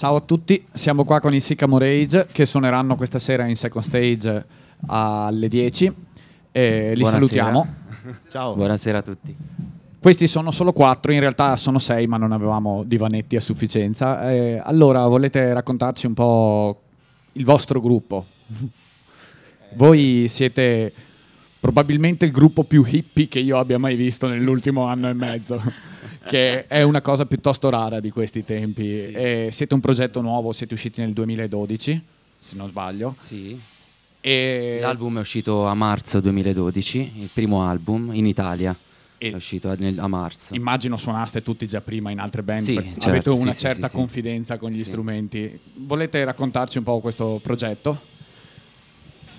Ciao a tutti, siamo qua con i Sycamore Rage che suoneranno questa sera in second stage alle 10 e li Buonasera. salutiamo. Ciao. Buonasera a tutti. Questi sono solo quattro, in realtà sono sei, ma non avevamo divanetti a sufficienza. Eh, allora, volete raccontarci un po' il vostro gruppo? Eh. Voi siete probabilmente il gruppo più hippie che io abbia mai visto nell'ultimo anno e mezzo. che è una cosa piuttosto rara di questi tempi. Sì. Eh, siete un progetto nuovo, siete usciti nel 2012, se non sbaglio. Sì. E... L'album è uscito a marzo 2012, il primo album in Italia. E è uscito a, nel, a marzo. Immagino suonaste tutti già prima in altre band, sì, certo, avete una sì, certa confidenza con gli strumenti. Volete raccontarci un po' questo progetto?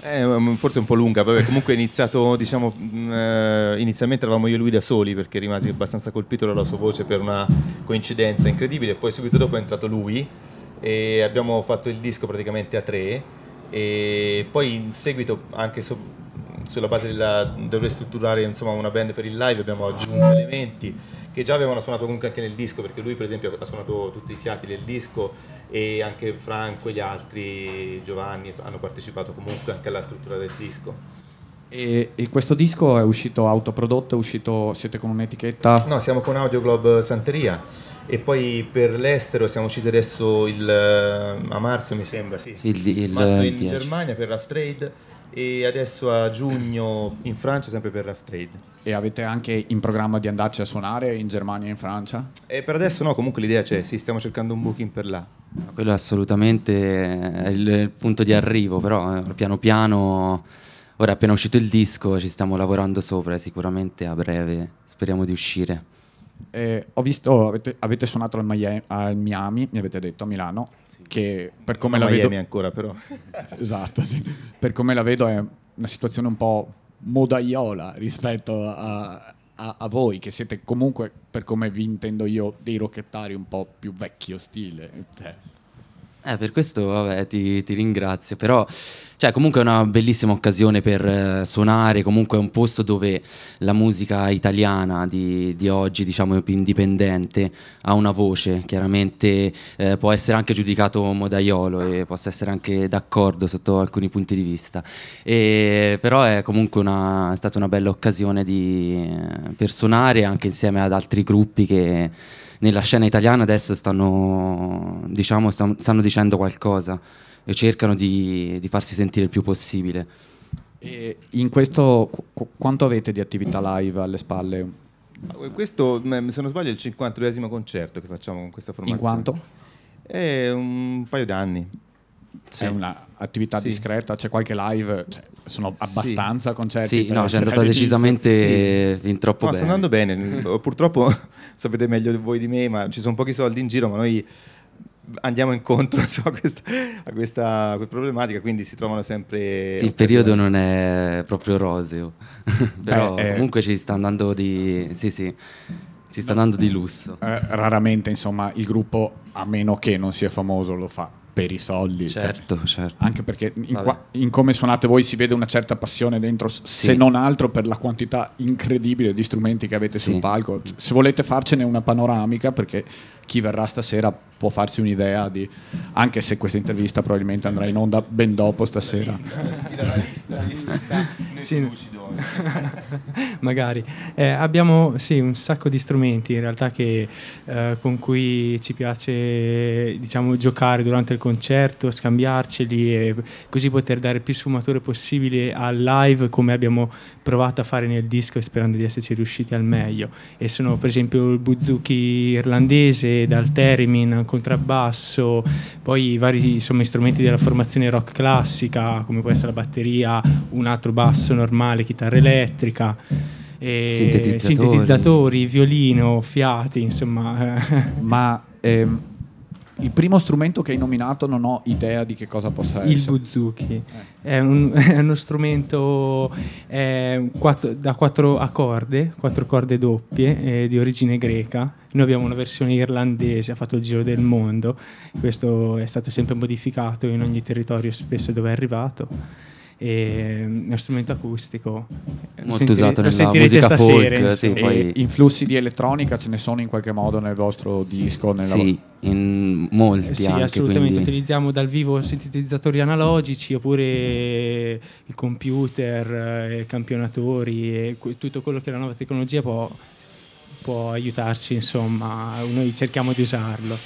Eh, forse un po' lunga, vabbè, comunque è iniziato, diciamo, eh, inizialmente eravamo io e lui da soli perché rimasi abbastanza colpito dalla sua voce per una coincidenza incredibile, poi subito dopo è entrato lui e abbiamo fatto il disco praticamente a tre e poi in seguito anche so sulla base della, del ristrutturare insomma, una band per il live abbiamo aggiunto elementi che già avevano suonato comunque anche nel disco, perché lui per esempio ha suonato tutti i fiati del disco e anche Franco e gli altri, Giovanni, hanno partecipato comunque anche alla struttura del disco. E, e, questo disco è uscito autoprodotto, è uscito, siete con un'etichetta? No, siamo con Audio Globe Santeria e poi per l'estero siamo usciti adesso il, eh, a marzo mi sembra, sì, sì il, il, marzo il in Germania per Rough Trade e adesso a giugno in Francia sempre per Rough Trade. E avete anche in programma di andarci a suonare in Germania e in Francia? E per adesso no, comunque l'idea c'è, sì, stiamo cercando un booking per là. Quello assolutamente eh, è il punto di arrivo, però eh, piano piano, ora appena uscito il disco ci stiamo lavorando sopra, e sicuramente a breve speriamo di uscire eh, ho visto, avete, avete suonato al Miami, al Miami, mi avete detto a Milano, sì. che per come no, la Miami vedo... ancora però. esatto, sì. per come la vedo è una situazione un po' modaiola rispetto a, a, a, voi, che siete comunque, per come vi intendo io, dei rocchettari un po' più vecchio stile. Cioè. Eh, per questo vabbè, ti, ti, ringrazio, però cioè, comunque è una bellissima occasione per eh, suonare, comunque è un posto dove la musica italiana di, di oggi, diciamo più indipendente, ha una voce, chiaramente eh, può essere anche giudicato modaiolo e possa essere anche d'accordo sotto alcuni punti di vista, e, però è comunque una, è stata una bella occasione di, eh, per suonare anche insieme ad altri gruppi che nella scena italiana adesso stanno, diciamo, stanno, dicendo qualcosa e cercano di, di farsi sentire il più possibile. E in questo qu- quanto avete di attività live alle spalle? Eh, questo, se non sbaglio, è il 52esimo concerto che facciamo con questa formazione. In quanto? È un paio d'anni sì. è un'attività sì. discreta, c'è qualche live, cioè, sono abbastanza sì. concerti. Sì, no, è andata decisamente fin troppo no, bene. Sta andando bene, purtroppo sapete meglio voi di me, ma ci sono pochi soldi in giro, ma noi andiamo incontro insomma, a, questa, a, questa, problematica, quindi si trovano sempre... Sì, il periodo non è proprio roseo, però Beh, eh, comunque eh... ci sta andando di... Sì, sì. Ci sta andando di lusso. Eh, raramente, insomma, il gruppo, a meno che non sia famoso, lo fa per i soldi. Cioè, certo, cioè, certo. Anche perché in, qua, in, come suonate voi si vede una certa passione dentro, sì. se non altro per la quantità incredibile di strumenti che avete sì. sul palco. Se volete farcene una panoramica, perché chi verrà stasera può farsi un'idea di, anche se questa intervista probabilmente andrà in onda ben dopo stasera. La lista, la lista, la sì. Magari. Eh, abbiamo sì, un sacco di strumenti in realtà che, eh, con cui ci piace diciamo, giocare durante il concerto, scambiarceli e così poter dare più sfumature possibile al live come abbiamo provato a fare nel disco sperando di esserci riusciti al meglio. E sono per esempio il buzuki irlandese, dal theremin al contrabbasso, poi i vari insomma, strumenti della formazione rock classica, come può essere la batteria, un altro basso normale, chitarra elettrica. Sintetizzatori. sintetizzatori. violino, fiati, insomma. Ma ehm, il primo strumento che hai nominato non ho idea di che cosa possa essere. Il buzuki. Eh. È, un, è, uno strumento eh, quattro, da quattro accorde, quattro corde doppie, eh, di origine greca. Noi abbiamo una versione irlandese, ha fatto il giro del mondo. Questo è stato sempre modificato in ogni territorio, spesso dove è arrivato. Mm, è uno strumento acustico molto sentire, usato nella musica stasera, folk sì, poi... influssi di elettronica ce ne sono in qualche modo nel vostro sì, disco nella... sì in molti eh, sì, anche, assolutamente quindi... utilizziamo dal vivo sintetizzatori analogici oppure i computer eh, i campionatori e tutto quello che la nuova tecnologia può, può aiutarci insomma noi cerchiamo di usarlo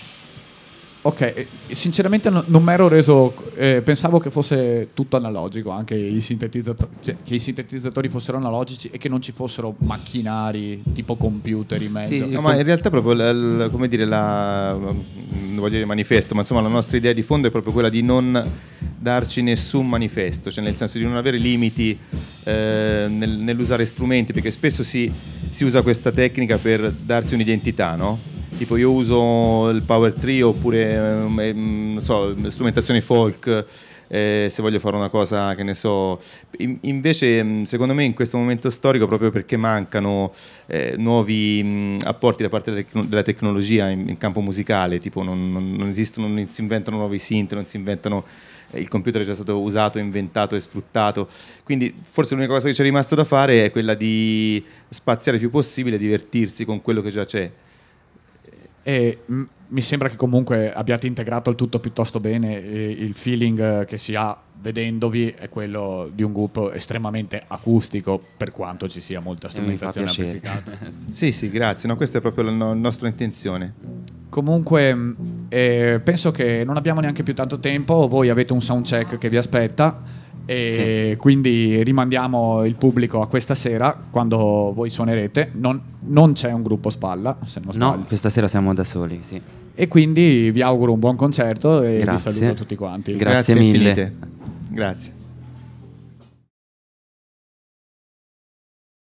Ok, sinceramente no, non mi ero reso, eh, pensavo che fosse tutto analogico, anche i sintetizzatori, cioè, che i sintetizzatori fossero analogici e che non ci fossero macchinari tipo computer in mezzo. Sì, no, ma in realtà proprio, la, la, come dire, la, non voglio dire manifesto, ma insomma la nostra idea di fondo è proprio quella di non darci nessun manifesto, cioè nel senso di non avere limiti eh, nel, nell'usare strumenti, perché spesso si, si usa questa tecnica per darsi un'identità, no? tipo io uso il power trio oppure eh, so, strumentazioni folk eh, se voglio fare una cosa che ne so in, invece mm, secondo me in questo momento storico proprio perché mancano eh, nuovi mh, mm, apporti da parte della, della tecnologia in, in, campo musicale tipo non, non, non, esistono non si inventano nuovi synth non si inventano eh, il computer è già stato usato, inventato e sfruttato. Quindi forse l'unica cosa che ci è rimasto da fare è quella di spaziare il più possibile, divertirsi con quello che già c'è. E m- mi sembra che comunque abbiate integrato il tutto piuttosto bene. E il feeling eh, che si ha vedendovi è quello di un gruppo estremamente acustico, per quanto ci sia molta eh, strumentazione amplificata. sì, sì, grazie. No, questa è proprio la no- nostra intenzione. Comunque, eh, penso che non abbiamo neanche più tanto tempo. Voi avete un sound check che vi aspetta. E sì. quindi rimandiamo il pubblico a questa sera quando voi suonerete. Non, non c'è un gruppo spalla, se non No, questa sera siamo da soli, sì. E quindi vi auguro un buon concerto e Grazie. vi saluto tutti quanti. Grazie, Grazie mille. Grazie.